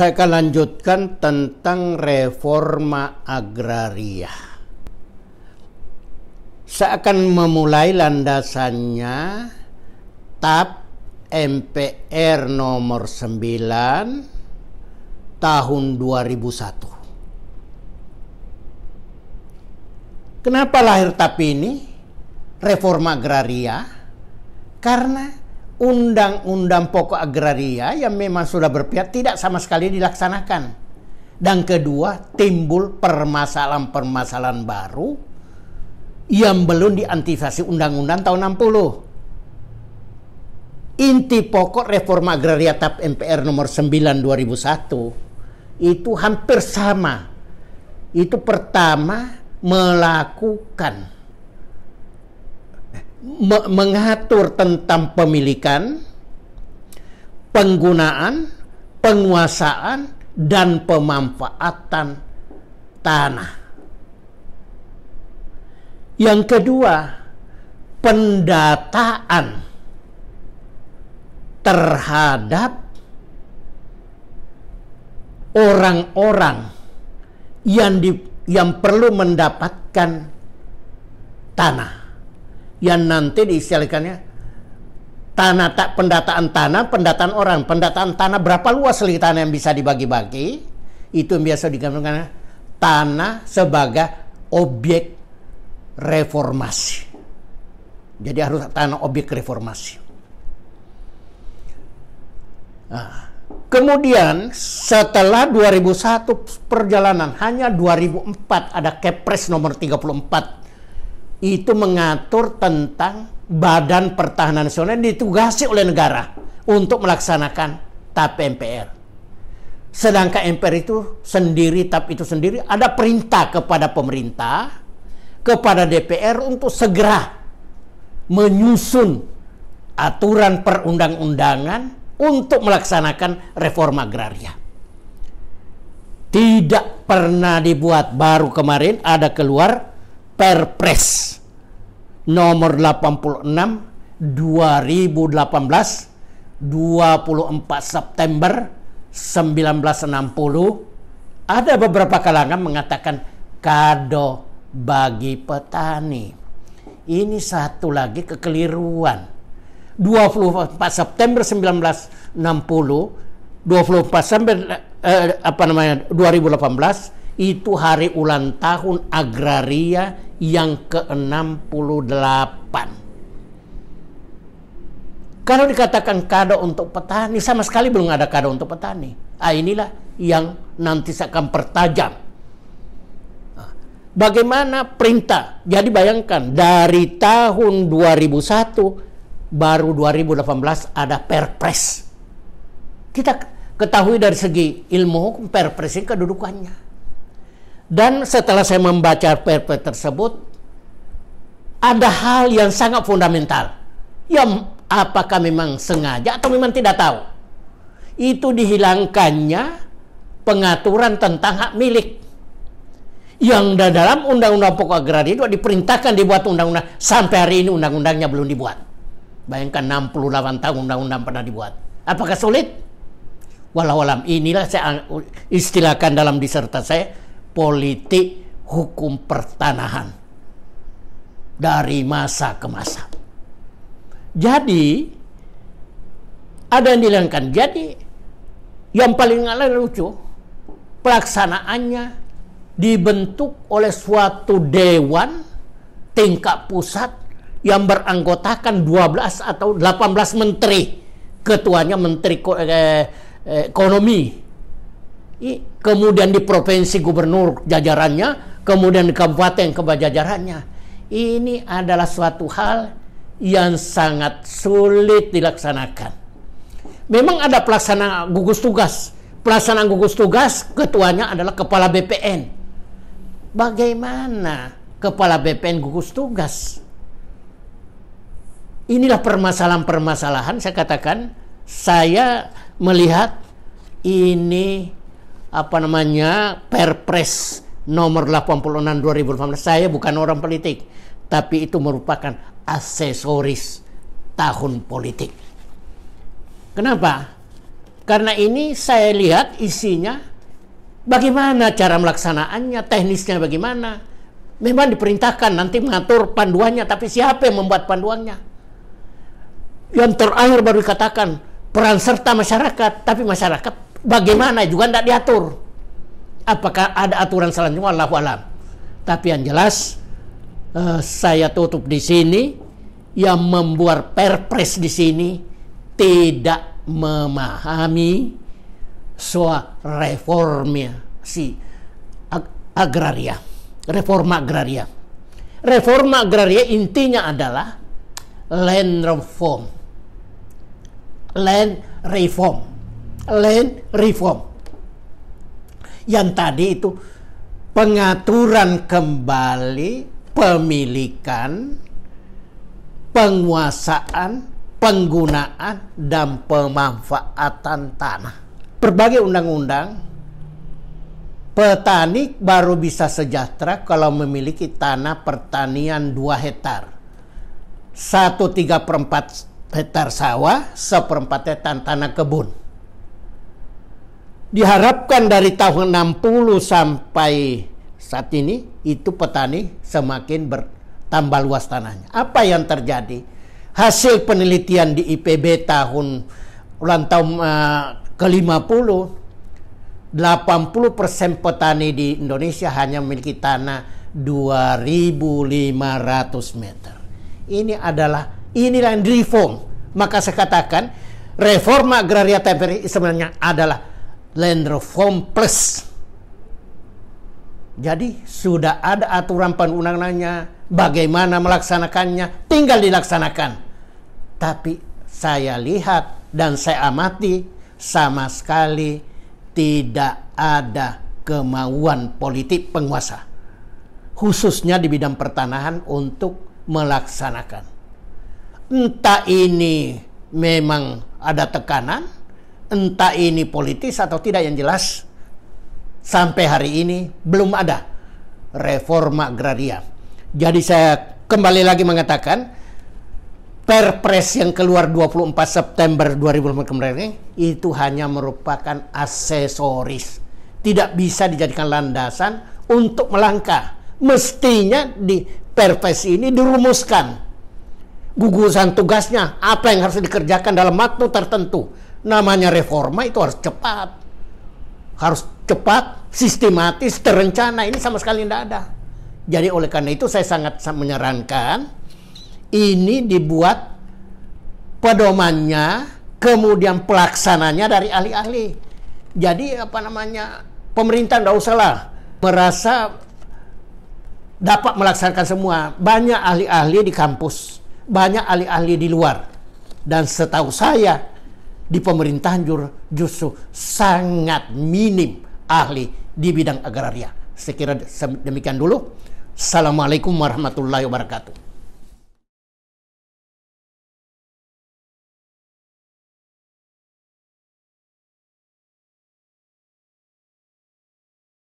saya akan lanjutkan tentang reforma agraria. Saya akan memulai landasannya TAP MPR nomor 9 tahun 2001. Kenapa lahir TAP ini? Reforma agraria? Karena undang-undang pokok agraria yang memang sudah berpihak tidak sama sekali dilaksanakan. Dan kedua, timbul permasalahan-permasalahan baru yang belum diantisipasi undang-undang tahun 60. Inti pokok reforma agraria TAP MPR nomor 9 2001 itu hampir sama. Itu pertama melakukan me mengatur tentang pemilikan, penggunaan, penguasaan, dan pemanfaatan tanah. Yang kedua, pendataan terhadap orang-orang yang di, yang perlu mendapatkan tanah yang nanti diistilahkannya tanah tak pendataan tanah, pendataan orang, pendataan tanah berapa luas lagi tanah yang bisa dibagi-bagi itu yang biasa digambarkan tanah sebagai objek reformasi. Jadi harus tanah objek reformasi. Nah, kemudian setelah 2001 perjalanan hanya 2004 ada Kepres nomor 34 itu mengatur tentang Badan Pertahanan Nasional yang ditugasi oleh negara untuk melaksanakan TAP MPR. Sedangkan MPR itu sendiri, TAP itu sendiri ada perintah kepada pemerintah, kepada DPR untuk segera menyusun aturan perundang-undangan untuk melaksanakan reforma agraria. Tidak pernah dibuat baru kemarin ada keluar perpres nomor 86 2018 24 September 1960 ada beberapa kalangan mengatakan kado bagi petani. Ini satu lagi kekeliruan. 24 September 1960 24 September eh, apa namanya 2018 itu hari ulang tahun agraria yang ke-68. Kalau dikatakan kado untuk petani, sama sekali belum ada kado untuk petani. Ah, inilah yang nanti saya akan pertajam. Ah, bagaimana perintah? Jadi bayangkan dari tahun 2001 baru 2018 ada Perpres. Kita ketahui dari segi ilmu hukum Perpres ini kedudukannya dan setelah saya membaca PP tersebut, ada hal yang sangat fundamental. Yang apakah memang sengaja atau memang tidak tahu. Itu dihilangkannya pengaturan tentang hak milik. Yang dalam Undang-Undang Pokok Agraria itu diperintahkan dibuat undang-undang. Sampai hari ini undang-undangnya belum dibuat. Bayangkan 68 tahun undang-undang pernah dibuat. Apakah sulit? Walau-alam inilah saya istilahkan dalam disertasi saya politik hukum pertanahan dari masa ke masa. Jadi ada yang dihilangkan. Jadi yang paling ala-ala lucu pelaksanaannya dibentuk oleh suatu dewan tingkat pusat yang beranggotakan 12 atau 18 menteri. Ketuanya menteri eh, eh, ekonomi, kemudian di provinsi gubernur jajarannya, kemudian di kabupaten ke Ini adalah suatu hal yang sangat sulit dilaksanakan. Memang ada pelaksana gugus tugas. Pelaksana gugus tugas ketuanya adalah kepala BPN. Bagaimana kepala BPN gugus tugas? Inilah permasalahan-permasalahan saya katakan saya melihat ini apa namanya Perpres nomor 86 2015 saya bukan orang politik tapi itu merupakan aksesoris tahun politik kenapa karena ini saya lihat isinya bagaimana cara melaksanaannya teknisnya bagaimana memang diperintahkan nanti mengatur panduannya tapi siapa yang membuat panduannya yang terakhir baru dikatakan peran serta masyarakat tapi masyarakat bagaimana juga tidak diatur. Apakah ada aturan selanjutnya Allah alam. Tapi yang jelas uh, saya tutup di sini yang membuat perpres di sini tidak memahami soal si ag agraria, reforma agraria. Reforma agraria intinya adalah land reform. Land reform land reform. Yang tadi itu pengaturan kembali pemilikan, penguasaan, penggunaan, dan pemanfaatan tanah. Berbagai undang-undang, petani baru bisa sejahtera kalau memiliki tanah pertanian 2 hektar. 1 3 per 4 hektar sawah, seperempat hektar tanah kebun diharapkan dari tahun 60 sampai saat ini itu petani semakin bertambah luas tanahnya. Apa yang terjadi? Hasil penelitian di IPB tahun ulang tahun eh, ke-50 80% petani di Indonesia hanya memiliki tanah 2500 meter. Ini adalah inilah yang reform. Maka saya katakan reforma agraria temporer sebenarnya adalah Land Reform Plus. Jadi sudah ada aturan perundang-undangannya, bagaimana melaksanakannya, tinggal dilaksanakan. Tapi saya lihat dan saya amati sama sekali tidak ada kemauan politik penguasa khususnya di bidang pertanahan untuk melaksanakan. Entah ini memang ada tekanan entah ini politis atau tidak yang jelas sampai hari ini belum ada reforma agraria. Jadi saya kembali lagi mengatakan Perpres yang keluar 24 September 2015 kemarin ini itu hanya merupakan aksesoris. Tidak bisa dijadikan landasan untuk melangkah. Mestinya di Perpres ini dirumuskan gugusan tugasnya, apa yang harus dikerjakan dalam waktu tertentu Namanya reforma itu harus cepat. Harus cepat, sistematis, terencana. Ini sama sekali tidak ada. Jadi oleh karena itu saya sangat menyarankan ini dibuat pedomannya, kemudian pelaksananya dari ahli-ahli. Jadi apa namanya pemerintah tidak usahlah merasa dapat melaksanakan semua. Banyak ahli-ahli di kampus, banyak ahli-ahli di luar. Dan setahu saya, di pemerintahan justru sangat minim ahli di bidang agraria. Sekira demikian dulu. Assalamualaikum warahmatullahi wabarakatuh.